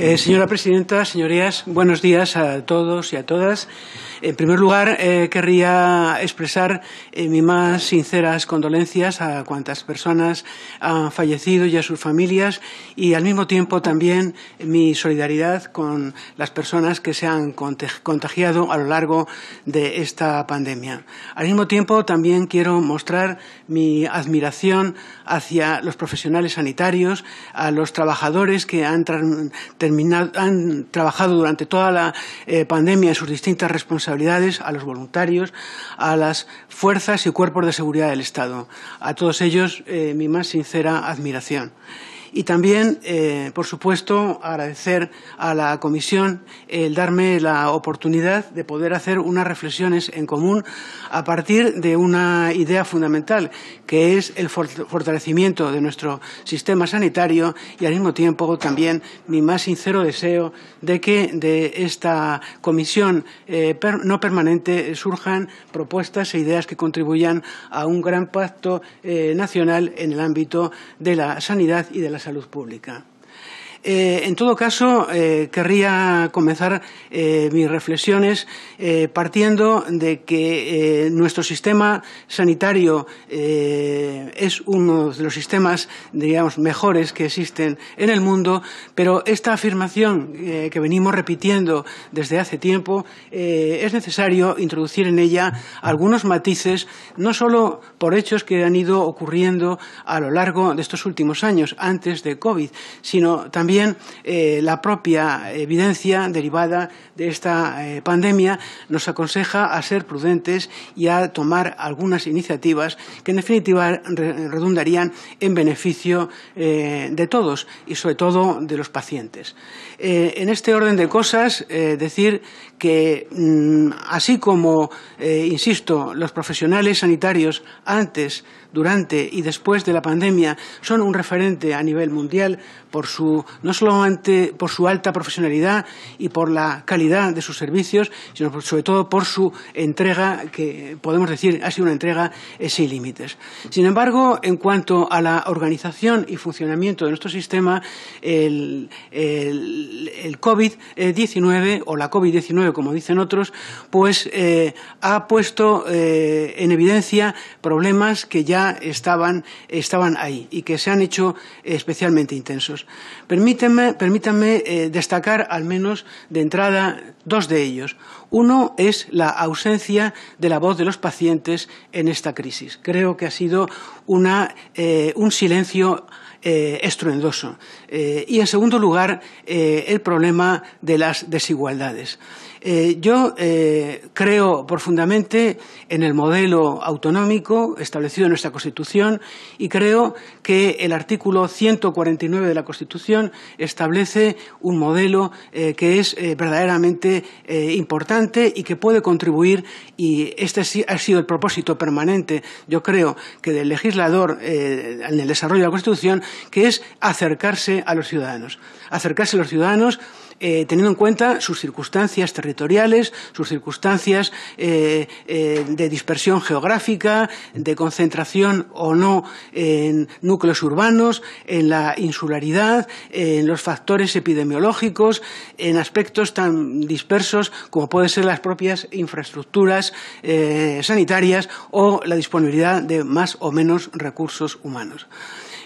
Eh, señora presidenta, señorías, buenos días a todos y a todas. En primer lugar, eh, querría expresar eh, mis más sinceras condolencias a cuantas personas han fallecido y a sus familias y, al mismo tiempo, también mi solidaridad con las personas que se han contagiado a lo largo de esta pandemia. Al mismo tiempo, también quiero mostrar mi admiración hacia los profesionales sanitarios, a los trabajadores que han han trabajado durante toda la eh, pandemia en sus distintas responsabilidades, a los voluntarios, a las fuerzas y cuerpos de seguridad del Estado. A todos ellos, eh, mi más sincera admiración. Y también, eh, por supuesto, agradecer a la Comisión el darme la oportunidad de poder hacer unas reflexiones en común a partir de una idea fundamental, que es el fortalecimiento de nuestro sistema sanitario y, al mismo tiempo, también mi más sincero deseo de que de esta comisión eh, no permanente surjan propuestas e ideas que contribuyan a un gran pacto eh, nacional en el ámbito de la sanidad y de la salud pública. Eh, en todo caso, eh, querría comenzar eh, mis reflexiones partiendo de que nuestro sistema sanitario es uno de los sistemas, digamos, mejores que existen en el mundo, pero esta afirmación que venimos repitiendo desde hace tiempo es necesario introducir en ella algunos matices, no solo por hechos que han ido ocurriendo a lo largo de estos últimos años, antes de COVID, sino también también eh, la propia evidencia derivada de esta eh, pandemia nos aconseja a ser prudentes y a tomar algunas iniciativas que en definitiva redundarían en beneficio eh, de todos y sobre todo de los pacientes. en este orden de cosas, decir que mm, así como, insisto, los profesionales sanitarios antes, durante y después de la pandemia son un referente a nivel mundial por su no solamente por su alta profesionalidad y por la calidad de sus servicios, sino sobre todo por su entrega, que podemos decir ha sido una entrega eh, sin límites. Sin embargo, en cuanto a la organización y funcionamiento de nuestro sistema, el, COVID-19 o la COVID-19, como dicen otros, pues eh, ha puesto eh, en evidencia problemas que ya estaban, ahí y que se han hecho especialmente intensos. Permítanme, eh, destacar al menos de entrada dos de ellos. Uno es la ausencia de la voz de los pacientes en esta crisis. Creo que ha sido eh, un silencio eh, estruendoso. y, en segundo lugar, el problema de las desigualdades. Eh, yo eh, creo profundamente en el modelo autonómico establecido en nuestra Constitución y creo que el artículo 149 de la Constitución establece un modelo eh, que es verdaderamente importante y que puede contribuir, y este ha sido el propósito permanente, yo creo, que del legislador en el desarrollo de la Constitución, que es acercarse a los ciudadanos. Acercarse a los ciudadanos eh, teniendo en cuenta sus circunstancias territoriales, sus circunstancias eh, eh, de dispersión geográfica, de concentración o no en núcleos urbanos, en la insularidad, en los factores epidemiológicos, en aspectos tan dispersos como pueden ser las propias infraestructuras sanitarias o la disponibilidad de más o menos recursos humanos.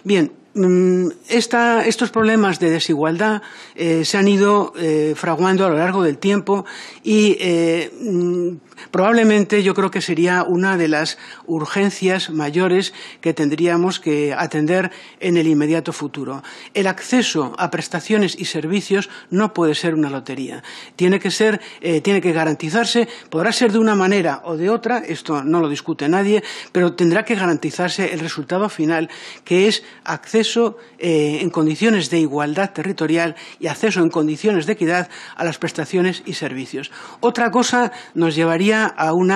Bien, Mm, estos problemas de desigualdad eh, se han ido eh, fraguando a lo largo del tiempo y eh, mm, probablemente yo creo que sería una de las urgencias mayores que tendríamos que atender en el inmediato futuro. El acceso a prestaciones y servicios no puede ser una lotería. Tiene que ser, tiene que garantizarse, podrá ser de una manera o de otra, esto no lo discute nadie, pero tendrá que garantizarse el resultado final, que es acceso acceso eh, en condiciones de igualdad territorial y acceso en condiciones de equidad a las prestaciones y servicios. Otra cosa nos llevaría a eh, un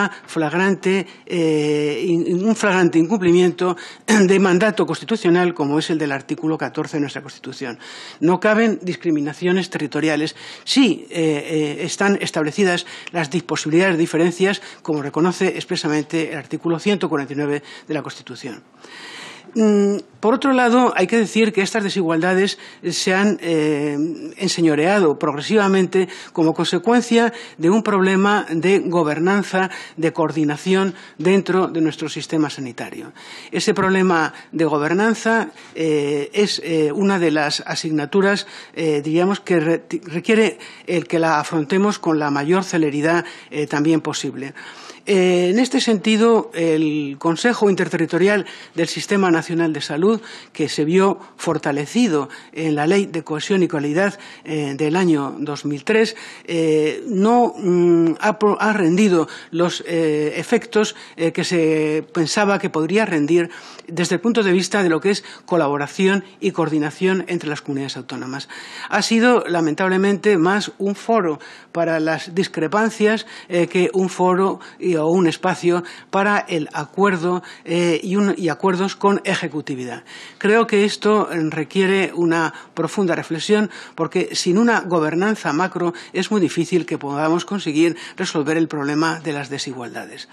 flagrante incumplimiento de mandato constitucional como es el del artículo 14 de nuestra Constitución. No caben discriminaciones territoriales. Sí eh, están establecidas las posibilidades de diferencias, como reconoce expresamente el artículo 149 de la Constitución. Mm, por otro lado, hay que decir que estas desigualdades se han eh, enseñoreado progresivamente como consecuencia de un problema de gobernanza, de coordinación dentro de nuestro sistema sanitario. Ese problema de gobernanza eh, es eh, una de las asignaturas, diríamos, que requiere el que la afrontemos con la mayor celeridad también posible. Eh, en este sentido, el Consejo Interterritorial del Sistema Nacional de Salud, que se vio fortalecido en la Ley de Cohesión y Calidad eh, del año 2003, eh, no mm, ha, ha, rendido los efectos que se pensaba que podría rendir desde el punto de vista de lo que es colaboración y coordinación entre las comunidades autónomas. Ha sido, lamentablemente, más un foro para las discrepancias que un foro o un espacio para el acuerdo eh, y acuerdos con ejecutividad. Creo que esto eh, requiere una profunda reflexión porque sin una gobernanza macro es muy difícil que podamos conseguir resolver el problema de las desigualdades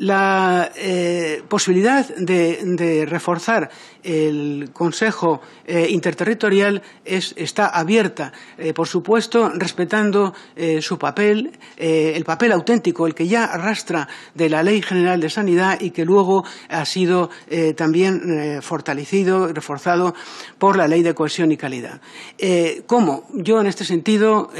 la eh, posibilidad de, reforzar el Consejo eh, Interterritorial está abierta, eh, por supuesto, respetando su papel, el papel auténtico, el que ya arrastra de la Ley General de Sanidad y que luego ha sido también fortalecido, reforzado por la Ley de Cohesión y Calidad. ¿Cómo? Yo, en este sentido,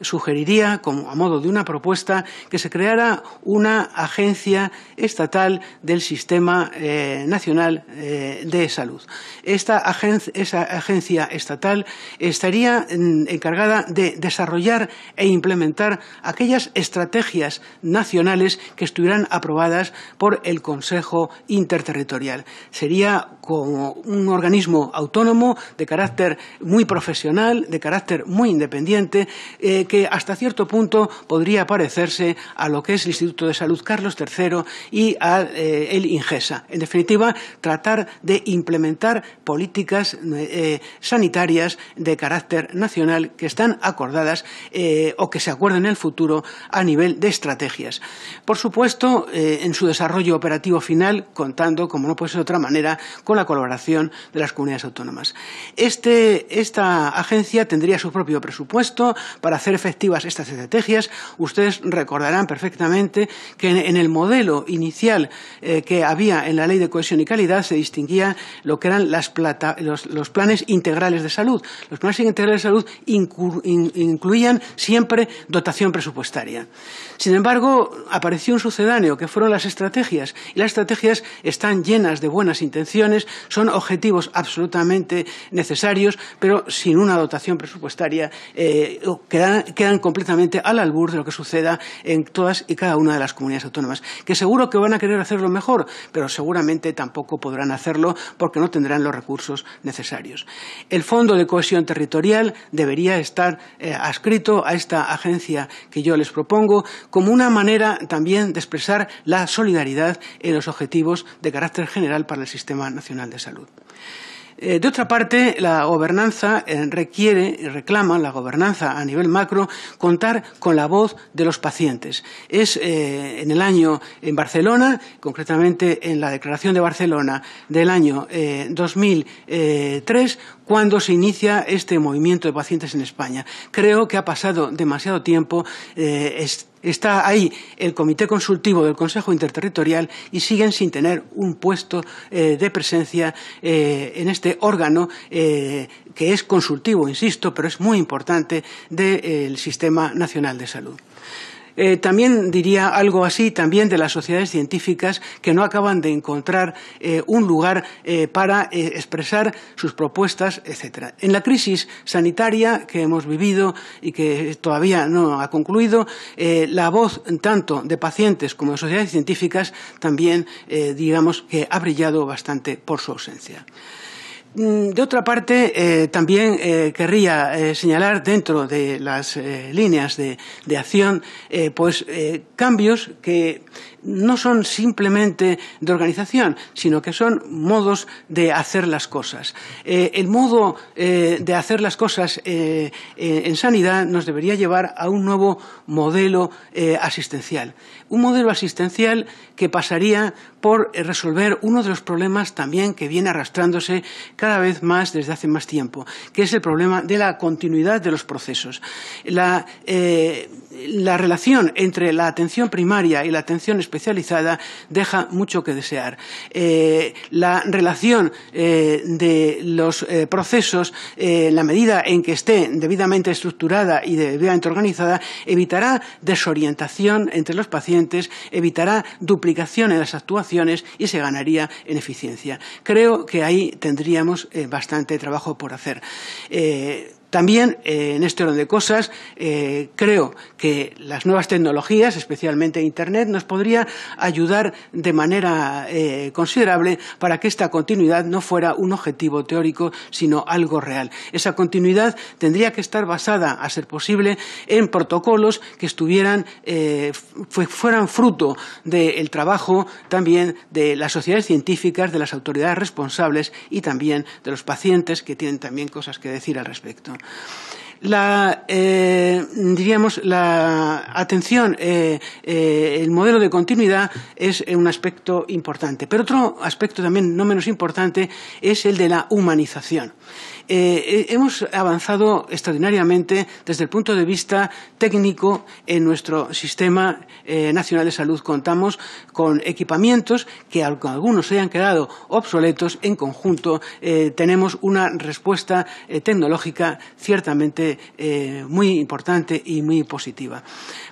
sugeriría, como a modo de una propuesta, que se creara una agencia estatal del Sistema eh, Nacional eh, de Salud. Esta agencia, esa agencia estatal estaría mm, encargada de desarrollar e implementar aquellas estrategias nacionales que estuvieran aprobadas por el Consejo Interterritorial. Sería como un organismo autónomo de carácter muy profesional, de carácter muy independiente, eh, que hasta cierto punto podría parecerse a lo que es el Instituto de Salud Carlos III y a, eh, INGESA. En definitiva, tratar de implementar políticas eh, sanitarias de carácter nacional que están acordadas eh, o que se acuerden en el futuro a nivel de estrategias. Por supuesto, en su desarrollo operativo final, contando, como no puede ser de otra manera, con la colaboración de las comunidades autónomas. Este, esta agencia tendría su propio presupuesto para hacer efectivas estas estrategias. Ustedes recordarán perfectamente que en el modelo inicial eh, que había en la ley de cohesión y calidad se distinguía lo que eran los, planes integrales de salud. Los planes integrales de salud incluían siempre dotación presupuestaria. Sin embargo, apareció un sucedáneo que fueron las estrategias. Y las estrategias están llenas de buenas intenciones, son objetivos absolutamente necesarios, pero sin una dotación presupuestaria eh, quedan, quedan completamente al albur de lo que suceda en todas y cada una de las comunidades autónomas seguro que van a querer hacerlo mejor, pero seguramente tampoco podrán hacerlo porque no tendrán los recursos necesarios. El Fondo de Cohesión Territorial debería estar eh, adscrito a esta agencia que yo les propongo como una manera también de expresar la solidaridad en los objetivos de carácter general para el Sistema Nacional de Salud. Eh, de otra parte, la gobernanza eh, requiere, y reclama la gobernanza a nivel macro, contar con la voz de los pacientes. Es eh, en el año en Barcelona, concretamente en la Declaración de Barcelona del año 2003, cuando se inicia este movimiento de pacientes en España. Creo que ha pasado demasiado tiempo. Está ahí el Comité Consultivo del Consejo Interterritorial y siguen sin tener un puesto eh, de presencia eh, en este órgano eh, que es consultivo, insisto, pero es muy importante del sistema nacional de salud. Eh, también diría algo así también de las sociedades científicas que no acaban de encontrar eh, un lugar eh, para expresar sus propuestas, etc. En la crisis sanitaria que hemos vivido y que todavía no ha concluido, la voz tanto de pacientes como de sociedades científicas también, digamos, que ha brillado bastante por su ausencia. Mm, de otra parte, eh, también eh, querría eh, señalar dentro de las líneas de, de acción pues, cambios que no son simplemente de organización, sino que son modos de hacer las cosas. Eh, el modo eh, de hacer las cosas eh, en sanidad nos debería llevar a un nuevo modelo asistencial. Un modelo asistencial que pasaría por resolver uno de los problemas también que viene arrastrándose cada vez más desde hace más tiempo, que es el problema de la continuidad de los procesos. La, la relación entre la atención primaria y la atención especial especializada deja mucho que desear. Eh, la relación eh, de los eh, procesos, la medida en que esté debidamente estructurada y debidamente organizada, evitará desorientación entre los pacientes, evitará duplicación en las actuaciones y se ganaría en eficiencia. Creo que ahí tendríamos bastante trabajo por hacer. También, eh, en este orden de cosas, eh, creo que las nuevas tecnologías, especialmente Internet, nos podrían ayudar de manera eh, considerable para que esta continuidad no fuera un objetivo teórico, sino algo real. Esa continuidad tendría que estar basada, a ser posible, en protocolos que fueran fruto del trabajo también de las sociedades científicas, de las autoridades responsables y también de los pacientes que tienen también cosas que decir al respecto la, eh, diríamos, la atención, eh, eh, el modelo de continuidad es un aspecto importante. Pero otro aspecto también no menos importante es el de la humanización. Eh, eh, hemos avanzado extraordinariamente desde el punto de vista técnico en nuestro sistema eh, nacional de salud. Contamos con equipamientos que aunque algunos se hayan quedado obsoletos. En conjunto tenemos una respuesta tecnológica ciertamente muy importante y muy positiva.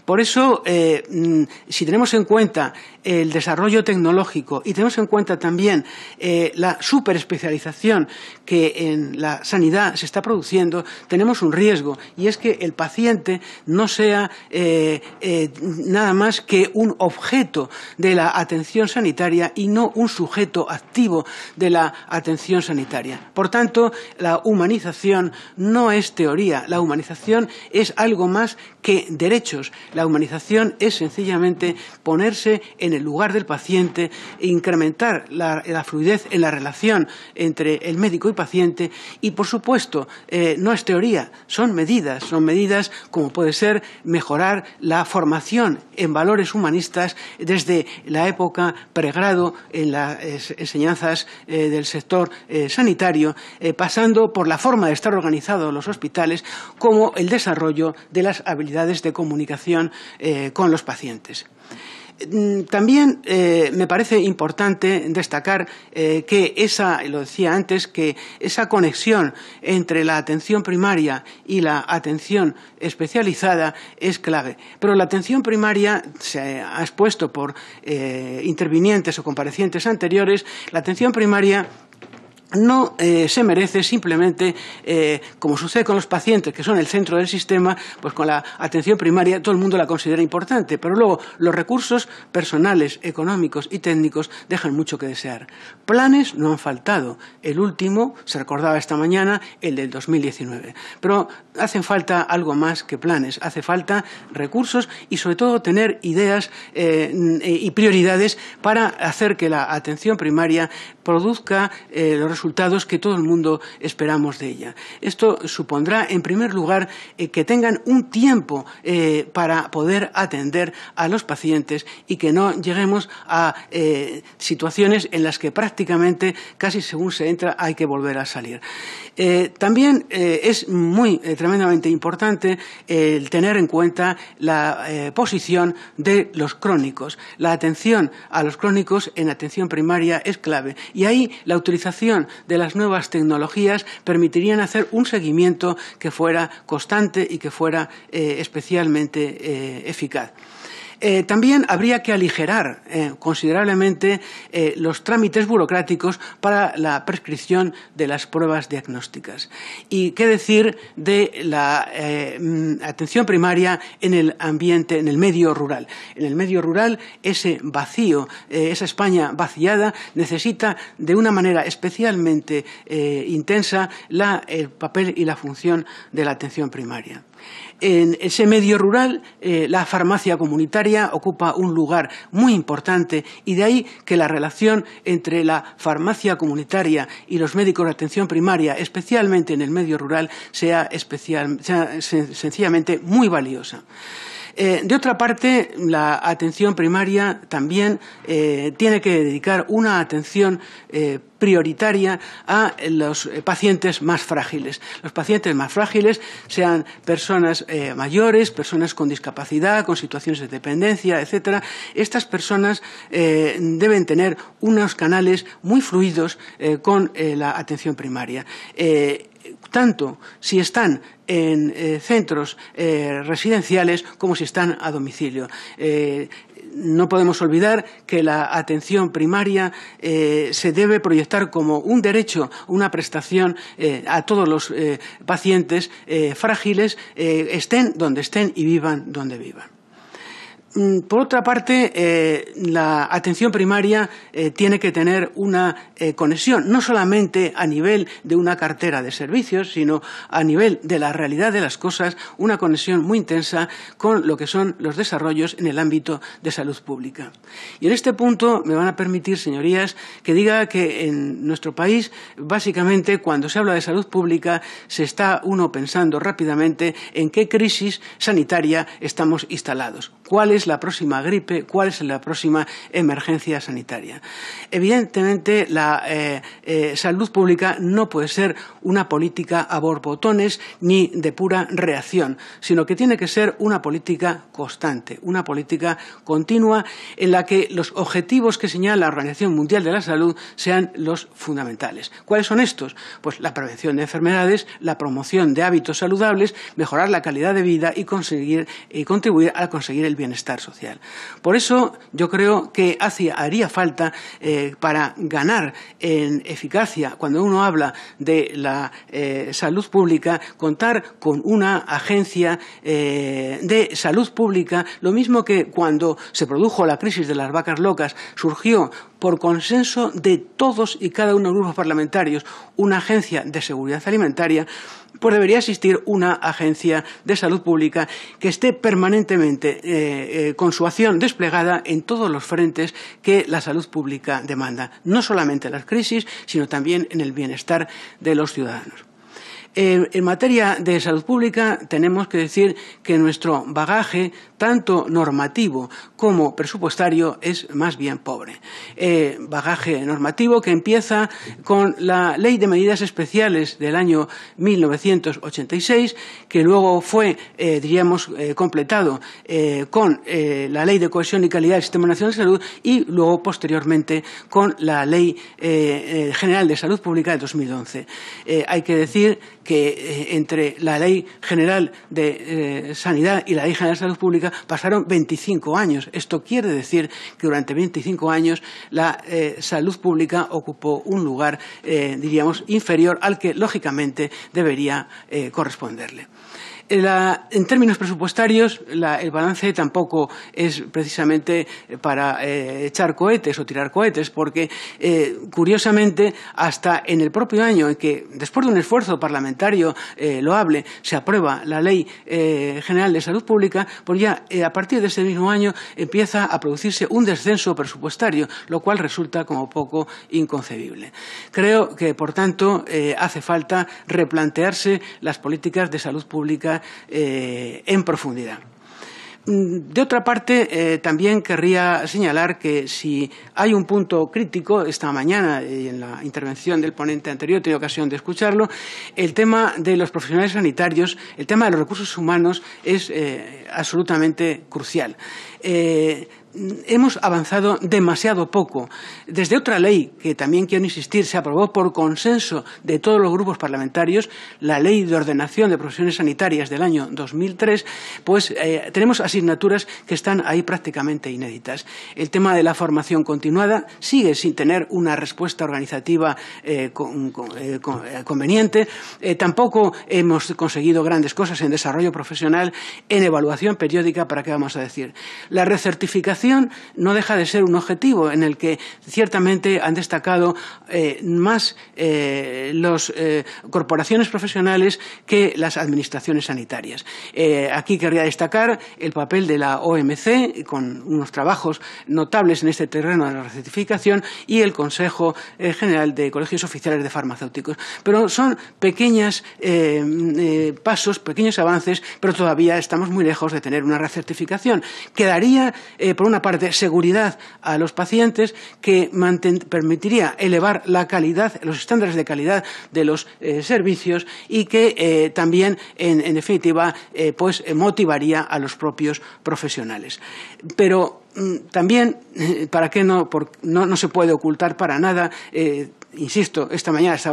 Por eso, eh, mm, si tenemos en cuenta el desarrollo tecnológico y tenemos en cuenta también eh, la superespecialización que en la sanidad se está produciendo, tenemos un riesgo y es que el paciente no sea eh, nada más que un objeto de la atención sanitaria y no un sujeto activo de la atención sanitaria. Por tanto, la humanización no es teoría, la humanización es algo más que derechos. La humanización es sencillamente ponerse en el lugar del paciente e incrementar la, fluidez en la relación entre el médico y paciente y, por supuesto, eh, no es teoría, son medidas, son medidas como puede ser mejorar la formación en valores humanistas desde la época pregrado en las enseñanzas eh, del sector eh, sanitario, pasando por la forma de estar organizados los hospitales, como el desarrollo de las habilidades de comunicación eh, con los pacientes. Mm, también eh, me parece importante destacar eh, que esa, lo decía antes, que esa conexión entre la atención primaria y la atención especializada es clave. Pero la atención primaria, se ha expuesto por intervinientes o comparecientes anteriores, la atención primaria no eh, se merece simplemente, eh, como sucede con los pacientes, que son el centro del sistema, pues con la atención primaria todo el mundo la considera importante, pero luego los recursos personales, económicos y técnicos dejan mucho que desear. Planes no han faltado. El último, se recordaba esta mañana, el del 2019. Pero hacen falta algo más que planes, hace falta recursos y sobre todo tener ideas eh, y prioridades para hacer que la atención primaria produzca los resultados resultados que todo el mundo esperamos de ella. Esto supondrá, en primer lugar, eh, que tengan un tiempo eh, para poder atender a los pacientes y que no lleguemos a eh, situaciones en las que prácticamente casi según se entra hay que volver a salir. también es muy tremendamente importante el tener en cuenta la posición de los crónicos. La atención a los crónicos en atención primaria es clave y ahí la utilización de las nuevas tecnologías permitirían hacer un seguimiento que fuera constante y que fuera eh, especialmente eh, eficaz. Eh, también habría que aligerar eh, considerablemente eh, los trámites burocráticos para la prescripción de las pruebas diagnósticas. Y qué decir de la mm, atención primaria en el ambiente, en el medio rural. En el medio rural, ese vacío, esa España vaciada, necesita de una manera especialmente intensa el papel y la función de la atención primaria en ese medio rural eh, la farmacia comunitaria ocupa un lugar muy importante y de ahí que la relación entre la farmacia comunitaria y los médicos de atención primaria, especialmente en el medio rural, sea, sencillamente muy valiosa. Eh, de otra parte, la atención primaria también eh, tiene que dedicar una atención eh, prioritaria a los pacientes más frágiles. Los pacientes más frágiles sean personas mayores, personas con discapacidad, con situaciones de dependencia, etcétera. Estas personas deben tener unos canales muy fluidos con la atención primaria tanto si están en eh, centros eh, residenciales como si están a domicilio. Eh, no podemos olvidar que la atención primaria se debe proyectar como un derecho, una prestación a todos los pacientes frágiles, estén donde estén y vivan donde vivan. Mm, por otra parte, eh, la atención primaria eh, tiene que tener una eh, conexión, no solamente a nivel de una cartera de servicios, sino a nivel de la realidad de las cosas, una conexión muy intensa con lo que son los desarrollos en el ámbito de salud pública. Y en este punto me van a permitir, señorías, que diga que en nuestro país, básicamente, cuando se habla de salud pública, se está uno pensando rápidamente en qué crisis sanitaria estamos instalados, cuáles la próxima gripe, cuál es la próxima emergencia sanitaria. Evidentemente, la eh, eh, salud pública no puede ser una política a borbotones ni de pura reacción, sino que tiene que ser una política constante, una política continua en la que los objetivos que señala la Organización Mundial de la Salud sean los fundamentales. ¿Cuáles son estos? Pues la prevención de enfermedades, la promoción de hábitos saludables, mejorar la calidad de vida y contribuir a conseguir el bienestar social. Por eso yo creo que haría falta, eh, para ganar en eficacia, cuando uno habla de la eh, salud pública, contar con una agencia eh, de salud pública, lo mismo que cuando se produjo la crisis de las vacas locas, surgió por consenso de todos y cada uno de los grupos parlamentarios una agencia de seguridad alimentaria pues debería existir una agencia de salud pública que esté permanentemente eh, eh, con su acción desplegada en todos los frentes que la salud pública demanda, no solamente en las crisis, sino también en el bienestar de los ciudadanos. Eh, en materia de salud pública tenemos que decir que nuestro bagaje, tanto normativo como presupuestario, es más bien pobre. Eh, bagaje normativo que empieza con la Ley de Medidas Especiales del año 1986, que luego fue, eh, diríamos, completado con la Ley de Cohesión y Calidad del Sistema Nacional de Salud y luego, posteriormente, con la Ley General de Salud Pública de 2011. hay que decir que eh, entre la Ley General de eh, Sanidad y la Ley General de Salud Pública pasaron 25 años. Esto quiere decir que durante 25 años la eh, salud pública ocupó un lugar, diríamos, inferior al que, lógicamente, debería corresponderle. Eh, en términos presupuestarios, el balance tampoco es precisamente eh, para eh, echar cohetes o tirar cohetes, porque curiosamente, hasta en el propio año en que, después de un esfuerzo parlamentario eh, loable, se aprueba la Ley General de Salud Pública, pues ya a partir de ese mismo año empieza a producirse un descenso presupuestario, lo cual resulta como poco inconcebible. Creo que, por tanto, hace falta replantearse las políticas de salud pública eh, en profundidad. Mm, de otra parte, eh, también querría señalar que si hay un punto crítico, esta mañana eh, y en la intervención del ponente anterior he tenido ocasión de escucharlo, el tema de los profesionales sanitarios, el tema de los recursos humanos es absolutamente crucial hemos avanzado demasiado poco. Desde otra ley, que también quiero insistir, se aprobó por consenso de todos los grupos parlamentarios, la Ley de Ordenación de Profesiones Sanitarias del año 2003, pues eh, tenemos asignaturas que están ahí prácticamente inéditas. El tema de la formación continuada sigue sin tener una respuesta organizativa eh, eh, conveniente. tampoco hemos conseguido grandes cosas en desarrollo profesional, en evaluación periódica, ¿para qué vamos a decir? La recertificación no deja de ser un objetivo en el que ciertamente han destacado eh, más eh, las eh, corporaciones profesionales que las administraciones sanitarias. aquí querría destacar el papel de la OMC, con unos trabajos notables en este terreno de la recertificación y el Consejo General de Colegios Oficiales de Farmacéuticos. Pero son pequeños pasos, pequeños avances, pero todavía estamos muy lejos de tener una recertificación. Quedaría, por una parte, seguridad a los pacientes que permitiría elevar la calidad, los estándares de calidad de los eh, servicios y que eh, también, en, definitiva, eh, pues motivaría a los propios profesionales. Pero mm, también, ¿para qué no? no, se puede ocultar para nada, insisto, esta mañana se ha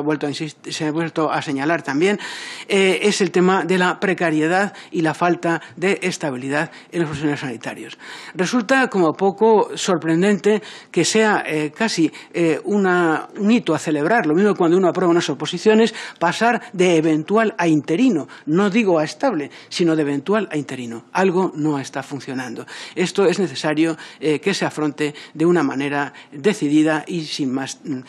vuelto a, señalar también, eh, es el tema de la precariedad y la falta de estabilidad en los profesionales sanitarios. Resulta como poco sorprendente que sea eh, casi eh, un hito a celebrar, lo mismo cuando uno aprueba unas oposiciones, pasar de eventual a interino, no digo a estable, sino de eventual a interino. Algo no está funcionando. Esto es necesario que se afronte de una manera decidida y sin más. Mm,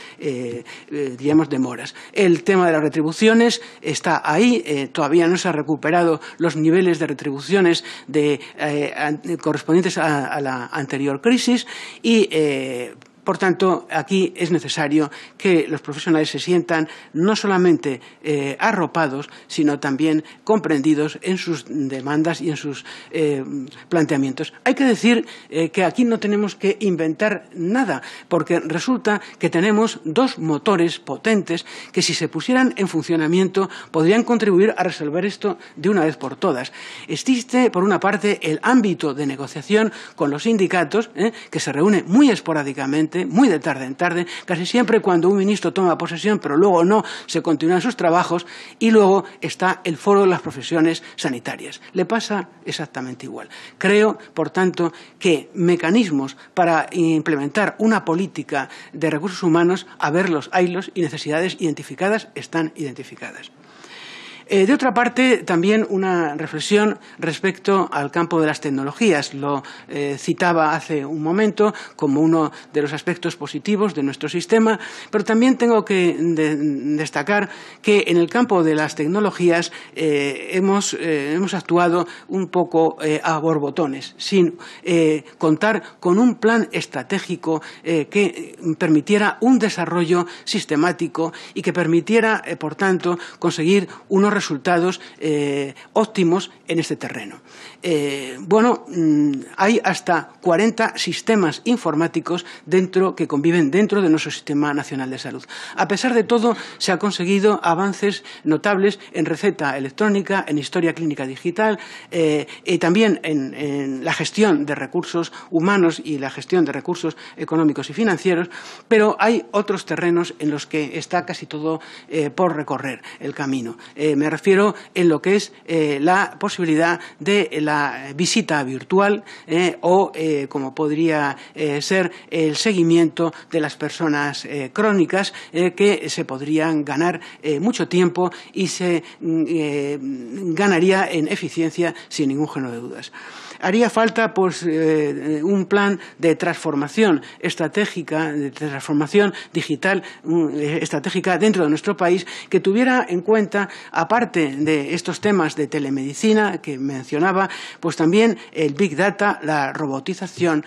eh, digamos, demoras. El tema de las retribuciones está ahí, eh, todavía no se han recuperado los niveles de retribuciones eh, correspondientes a, la anterior crisis y por tanto, aquí es necesario que los profesionales se sientan no solamente eh, arropados, sino también comprendidos en sus demandas y en sus eh, planteamientos. Hay que decir eh, que aquí no tenemos que inventar nada, porque resulta que tenemos dos motores potentes que si se pusieran en funcionamiento podrían contribuir a resolver esto de una vez por todas. Existe, por una parte, el ámbito de negociación con los sindicatos, que se reúne muy esporádicamente, muy de tarde en tarde, casi siempre cuando un ministro toma posesión, pero luego no, se continúan sus trabajos, y luego está el foro de las profesiones sanitarias. Le pasa exactamente igual. Creo, por tanto, que mecanismos para implementar una política de recursos humanos, a verlos, haylos y necesidades identificadas están identificadas. Eh, de otra parte, también una reflexión respecto al campo de las tecnologías. Lo eh, citaba hace un momento como uno de los aspectos positivos de nuestro sistema, pero también tengo que destacar que en el campo de las tecnologías eh, hemos, hemos, actuado un poco a borbotones, sin contar con un plan estratégico que permitiera un desarrollo sistemático y que permitiera, por tanto, conseguir unos resultados eh, óptimos en este terreno. Eh, bueno, mm, hay hasta 40 sistemas informáticos dentro, que conviven dentro de nuestro Sistema Nacional de Salud. A pesar de todo, se han conseguido avances notables en receta electrónica, en historia clínica digital eh, y también en, la gestión de recursos humanos y la gestión de recursos económicos y financieros, pero hay otros terrenos en los que está casi todo eh, por recorrer el camino. me refiero en lo que es la posibilidad de la visita virtual eh, o, eh, como podría eh, ser, el seguimiento de las personas crónicas que se podrían ganar mucho tiempo y se mm, ganaría en eficiencia sin ningún género de dudas haría falta pues, eh, eh, un plan de transformación estratégica, de transformación digital eh, estratégica dentro de nuestro país que tuviera en cuenta, aparte de estos temas de telemedicina que mencionaba, pues también el Big Data, la robotización,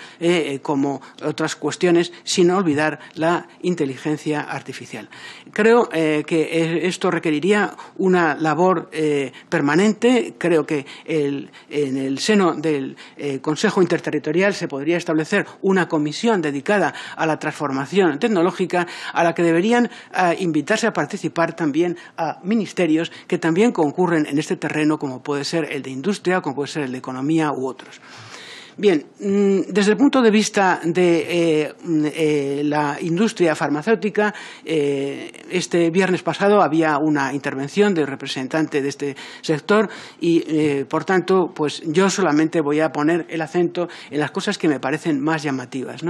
como otras cuestiones, sin olvidar la inteligencia artificial. Creo que esto requeriría una labor permanente. Creo que en el seno del el eh, Consejo Interterritorial se podría establecer una comisión dedicada a la transformación tecnológica a la que deberían eh, invitarse a participar también a eh, ministerios que también concurren en este terreno, como puede ser el de industria, como puede ser el de economía u otros. Bien, mm, desde el punto de vista de eh, eh, la industria farmacéutica, eh, este viernes pasado había una intervención del representante de este sector y, por tanto, pues yo solamente voy a poner el acento en las cosas que me parecen más llamativas.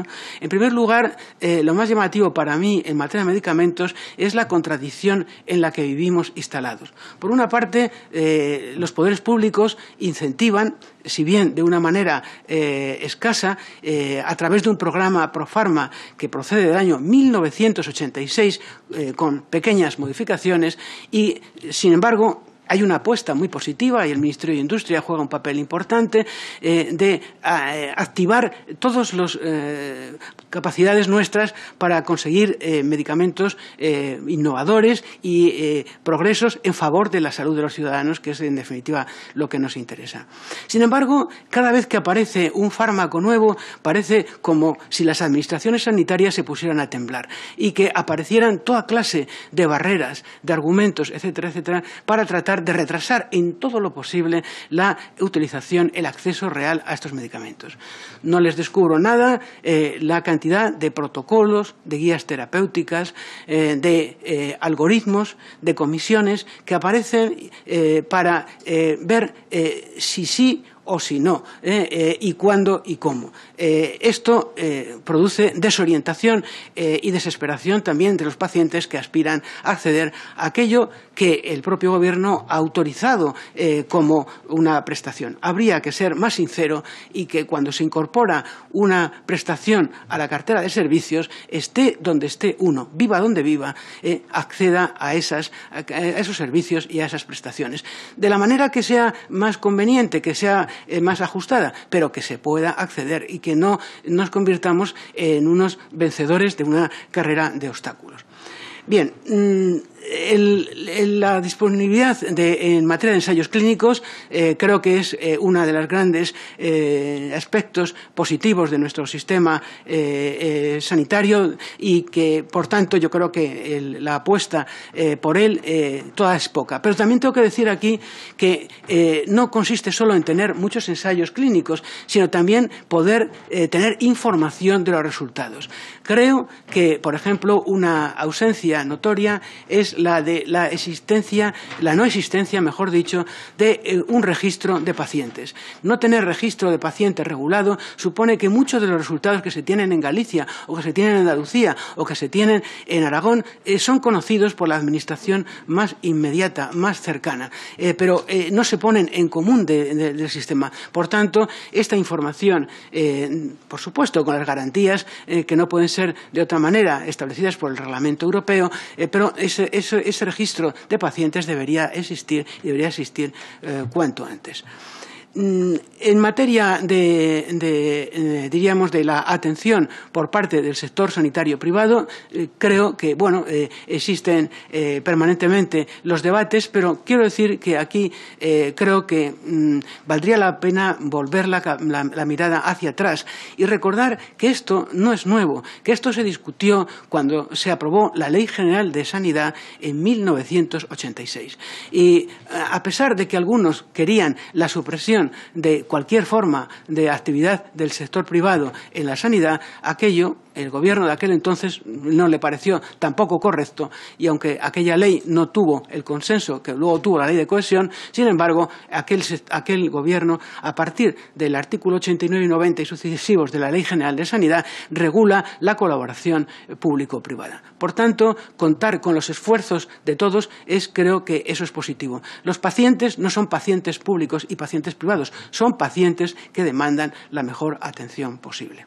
En primer lugar, lo más llamativo para mí en materia de medicamentos es la contradicción en la que vivimos instalados. Por una parte, los poderes públicos incentivan si bien de una manera eh, escasa, eh, a través de un programa Profarma que procede del año 1986 eh, con pequeñas modificaciones y, sin embargo, hay una apuesta muy positiva y el Ministerio de Industria juega un papel importante eh, de eh, activar todas las eh, capacidades nuestras para conseguir medicamentos innovadores y progresos en favor de la salud de los ciudadanos, que es en definitiva lo que nos interesa. Sin embargo, cada vez que aparece un fármaco nuevo, parece como si las administraciones sanitarias se pusieran a temblar y que aparecieran toda clase de barreras, de argumentos, etcétera, etcétera, para tratar de retrasar en todo lo posible la utilización, el acceso real a estos medicamentos. No les descubro nada, eh, la cantidad de protocolos, de guías terapéuticas, eh, de eh, algoritmos, de comisiones que aparecen para ver si sí o si no, eh, eh, y cuándo y cómo. Eh, esto produce desorientación y desesperación también de los pacientes que aspiran a acceder a aquello que el propio Gobierno ha autorizado como una prestación. Habría que ser más sincero y que cuando se incorpora una prestación a la cartera de servicios, esté donde esté uno, viva donde viva, acceda a, esos servicios y a esas prestaciones. De la manera que sea más conveniente, que sea eh, más ajustada, pero que se pueda acceder y que no nos convirtamos en unos vencedores de una carrera de obstáculos. Bien, mm, la disponibilidad en materia de ensayos clínicos eh, creo que es eh, uno de los grandes eh, aspectos positivos de nuestro sistema sanitario y que, por tanto, yo creo que la apuesta por él toda es poca. Pero también tengo que decir aquí que no consiste solo en tener muchos ensayos clínicos, sino también poder tener información de los resultados. Creo que, por ejemplo, una ausencia notoria es la de la existencia, la no existencia, mejor dicho, de eh, un registro de pacientes. No tener registro de pacientes regulado supone que muchos de los resultados que se tienen en Galicia o que se tienen en Andalucía o que se tienen en Aragón eh, son conocidos por la administración más inmediata, más cercana, eh, pero no se ponen en común del sistema. Por tanto, esta información, por supuesto, con las garantías que no pueden ser de otra manera establecidas por el reglamento europeo, pero es ese, registro de pacientes debería existir y debería existir eh, cuanto antes. Mm, en materia de, eh, diríamos, de la atención por parte del sector sanitario privado, eh, creo que, bueno, eh, existen permanentemente los debates, pero quiero decir que aquí creo que mm, valdría la pena volver la, mirada hacia atrás y recordar que esto no es nuevo, que esto se discutió cuando se aprobó la Ley General de Sanidad en 1986. Y a pesar de que algunos querían la supresión de cualquier forma de actividad del sector privado en la sanidad, aquello el gobierno de aquel entonces no le pareció tampoco correcto y aunque aquella ley no tuvo el consenso que luego tuvo la ley de cohesión, sin embargo, aquel, gobierno, a partir del artículo 89 y 90 y sucesivos de la Ley General de Sanidad, regula la colaboración público-privada. Por tanto, contar con los esfuerzos de todos es, creo que eso es positivo. Los pacientes no son pacientes públicos y pacientes privados, son pacientes que demandan la mejor atención posible.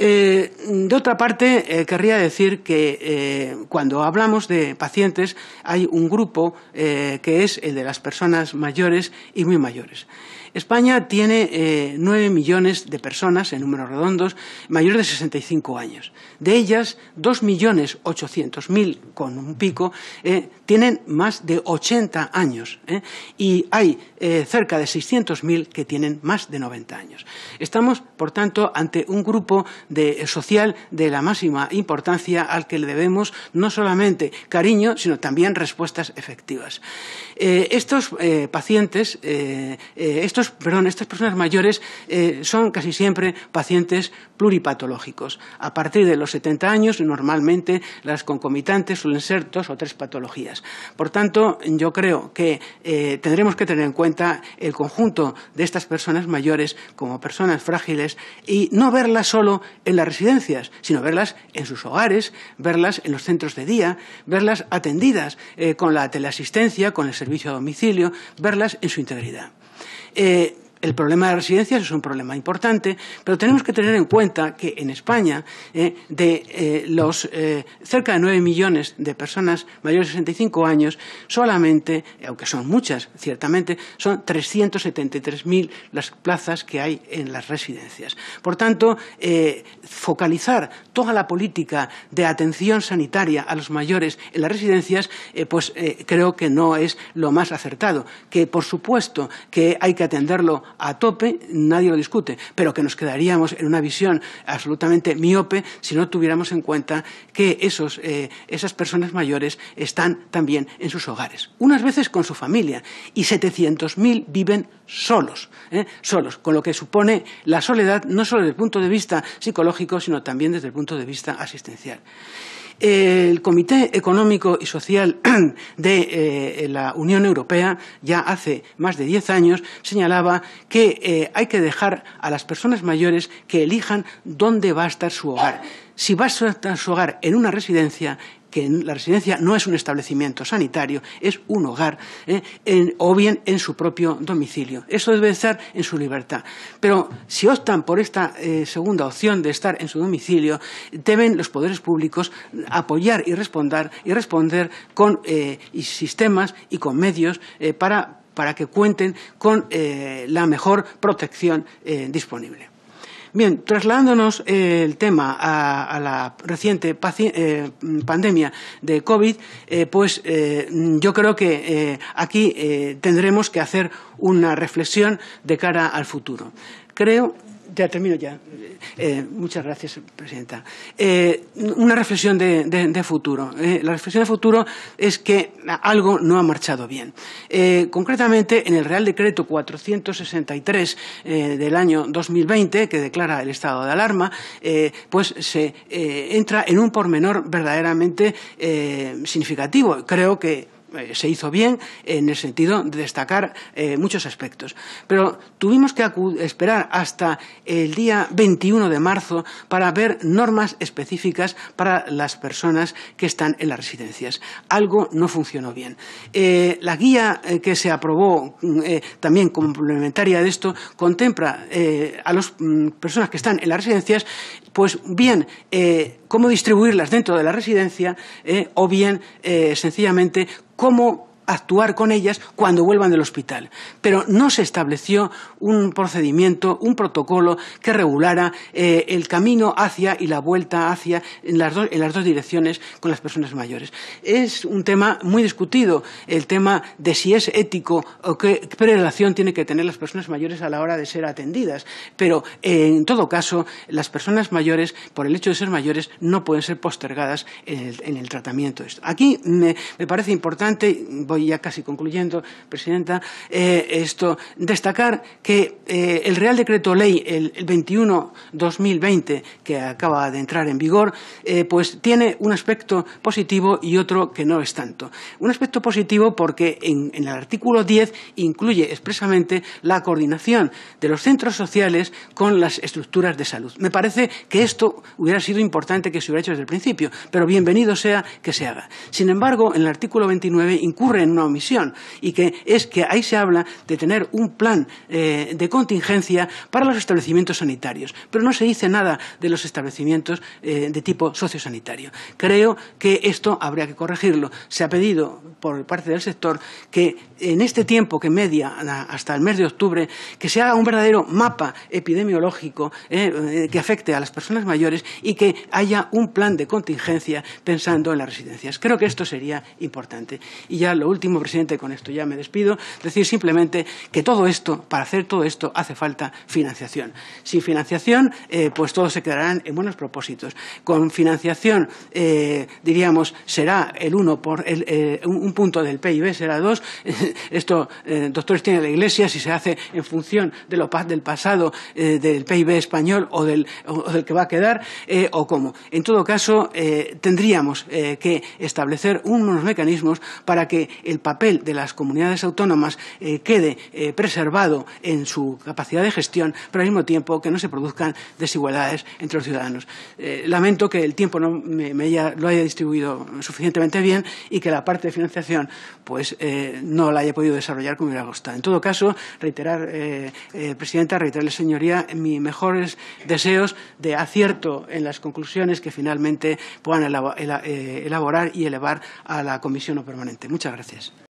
Eh, de otra parte, eh, querría decir que eh, cuando hablamos de pacientes hay un grupo que es el de las personas mayores y muy mayores. España tiene eh, nueve millones de personas, en números redondos, mayores de 65 años. De ellas, 2.800.000 millones con un pico, eh, tienen más de 80 años. Eh, y hay cerca de 600.000 que tienen más de 90 años. Estamos, por tanto, ante un grupo social de la máxima importancia al que le debemos no solamente cariño, sino también respuestas efectivas. estos pacientes, estos pero perdón, estas personas mayores eh, son casi siempre pacientes pluripatológicos. A partir de los 70 años, normalmente las concomitantes suelen ser dos o tres patologías. Por tanto, yo creo que eh, tendremos que tener en cuenta el conjunto de estas personas mayores como personas frágiles y no verlas solo en las residencias, sino verlas en sus hogares, verlas en los centros de día, verlas atendidas eh, con la teleasistencia, con el servicio a domicilio, verlas en su integridad. Eh, el problema de residencias es un problema importante, pero tenemos que tener en cuenta que en España, eh, de eh, los eh, cerca de 9 millones de personas mayores de 65 años, solamente, aunque son muchas, ciertamente, son 373.000 las plazas que hay en las residencias. Por tanto, focalizar toda la política de atención sanitaria a los mayores en las residencias, pues creo que no es lo más acertado. Que, por supuesto, que hay que atenderlo a tope, nadie lo discute, pero que nos quedaríamos en una visión absolutamente miope si no tuviéramos en cuenta que eh, esas personas mayores están también en sus hogares, unas veces con su familia, y 700.000 viven solos, ¿eh? solos, con lo que supone la soledad no solo desde el punto de vista psicológico, sino también desde el punto de vista asistencial. El Comité Económico y Social de eh, la Unión Europea, ya hace más de diez años, señalaba que eh, hay que dejar a las personas mayores que elijan dónde va a estar su hogar. Si va a estar su hogar en una residencia, la residencia no es un establecimiento sanitario, es un hogar, ¿eh? o bien en su propio domicilio. Eso debe estar en su libertad. Pero si optan por esta eh, segunda opción de estar en su domicilio, deben los poderes públicos apoyar y responder, y responder con eh, sistemas y con medios para, que cuenten con la mejor protección disponible. Bien, trasladándonos eh, el tema a, la reciente eh, pandemia de COVID, eh, pues yo creo que aquí tendremos que hacer una reflexión de cara al futuro. Creo termino ya. Eh, muchas gracias, Presidenta. Eh, una reflexión de, futuro. Eh, la reflexión de futuro es que algo no ha marchado bien. concretamente, en el Real Decreto 463 del año 2020, que declara el estado de alarma, pues se entra en un pormenor verdaderamente significativo. Creo que eh, se hizo bien en el sentido de destacar eh, muchos aspectos. Pero tuvimos que esperar hasta el día 21 de marzo para ver normas específicas para las personas que están en las residencias. Algo no funcionó bien. Eh, la guía que se aprobó mm, también complementaria de esto contempla a las mm, personas que están en las residencias pues bien, eh, cómo distribuirlas dentro de la residencia eh, o bien, eh, sencillamente, cómo actuar con ellas cuando vuelvan del hospital. Pero no se estableció un procedimiento, un protocolo que regulara eh, el camino hacia y la vuelta hacia en las, dos, direcciones con las personas mayores. Es un tema muy discutido, el tema de si es ético o qué, relación tiene que tener las personas mayores a la hora de ser atendidas. Pero, eh, en todo caso, las personas mayores, por el hecho de ser mayores, no pueden ser postergadas en el, tratamiento. Aquí me, parece importante, y ya casi concluyendo, Presidenta, eh, esto, destacar que eh, el Real Decreto Ley el, 21-2020, que acaba de entrar en vigor, eh, pues tiene un aspecto positivo y otro que no es tanto. Un aspecto positivo porque en, el artículo 10 incluye expresamente la coordinación de los centros sociales con las estructuras de salud. Me parece que esto hubiera sido importante que se hubiera hecho desde el principio, pero bienvenido sea que se haga. Sin embargo, en el artículo 29 incurre una omisión, y que es que ahí se habla de tener un plan eh, de contingencia para los establecimientos sanitarios, pero no se dice nada de los establecimientos eh, de tipo sociosanitario. Creo que esto habría que corregirlo. Se ha pedido por parte del sector que en este tiempo que media hasta el mes de octubre, que se haga un verdadero mapa epidemiológico eh, que afecte a las personas mayores y que haya un plan de contingencia pensando en las residencias. Creo que esto sería importante. Y ya lo último último, presidente, con esto ya me despido, decir simplemente que todo esto, para hacer todo esto, hace falta financiación. Sin financiación, eh, pues todos se quedarán en buenos propósitos. Con financiación, eh, diríamos, será el uno por el, eh, un punto del PIB, será dos. Esto, doctores, tiene la Iglesia, si se hace en función de lo, del pasado, del PIB español o del, o del, que va a quedar, o cómo. En todo caso, tendríamos que establecer unos mecanismos para que el papel de las comunidades autónomas eh, quede eh, preservado en su capacidad de gestión, pero al mismo tiempo que no se produzcan desigualdades entre los ciudadanos. Eh, lamento que el tiempo no me, lo haya distribuido suficientemente bien y que la parte de financiación pues, no la haya podido desarrollar como hubiera gustado. En todo caso, reiterar, Presidenta, reiterarle, señoría, mis mejores deseos de acierto en las conclusiones que finalmente puedan elaborar y elevar a la comisión no permanente. Muchas gracias gracias.